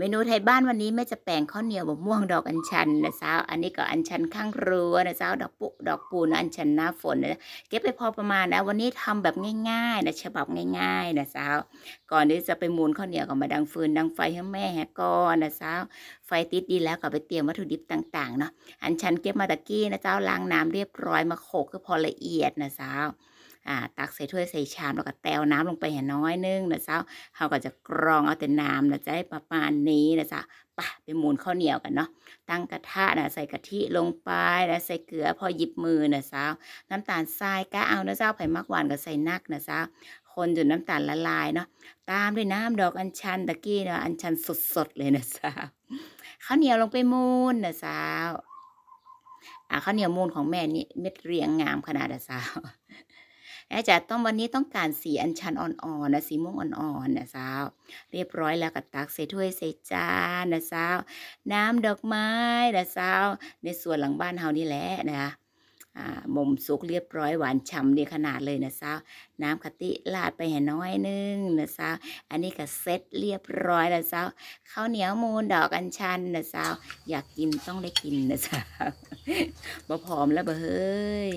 เมนูไทยบ้านวันนี้แม่จะแปลงข้าวเหนียวบะม่วงดอกอัญชันนะเจ้าอันนี้ก็อัญชันข้างรัวนะเจ้าดอกปุดอกปูนะอัญชันหน้าฝนนะเก็บไปพอประมาณนะวันนี้ทำแบบง่ายๆนะฉบับง่ายๆนะเจ้าก่อนที่จะไปมูนข้าวเหนียวก็มาดังฟืนดังไฟให้แม่แหกก่อนนะเจ้าไฟติดดีแล้วก็ไปเตรียมวัตถุดิบต่างๆเนาะอัญชันเก็บมาตะกี้นะเจ้าล้างน้ำเรียบร้อยมาโขกก็พอละเอียดนะเจ้าอ่าตักใส่ถ้วยใส่ชามแล้วก็แตวน้ำลงไปให้น้อยนึงนะจ๊ะเขาก็จะกรองเอาแต่น้ำนะจะได้ประมาณนี้นะจ๊ะปะไปมูนข้าวเหนียวกันเนาะตั้งกระทะนะใส่กะทิลงไปแล้วใส่เกลือพอหยิบมือนะจ๊ะน้ำตาลทรายก็เอานะจ๊าไผ่มักหวานก็ใส่นัก นะจ๊ะคนจนน้ำตาลละลายเนาะตามด้วยน้ำดอกอัญชัน ตะกี้เนาะอัญชันสดๆเลยนะสาวข้าวเหนียวลงไปมูนนะสาวอ่ะข้าวเหนียวมูนของแม่นี่เม็ดเรียงงามขนาดนะสาวนะจ๊ะต้องวันนี้ต้องการสีอัญชันอ่อนๆนะสีม่วงอ่อนๆนะสาวเรียบร้อยแล้วกับตักใส่ถ้วยใส่จานนะสาว น้ำดอกไม้นะสาวในส่วนหลังบ้านเฮานี่แหละนะม่มสุกเรียบร้อยหวานฉ่ำดีขนาดเลยนะสาว น้ำกติลาดไปแห่น้อยนึงนะสาวอันนี้ก็เซ็ตเรียบร้อยนะสาวข้าวเหนียวมูนดอกอัญชันนะสาวอยากกินต้องได้กินนะสาวบ่้อมแล้วบ่เฮ้ย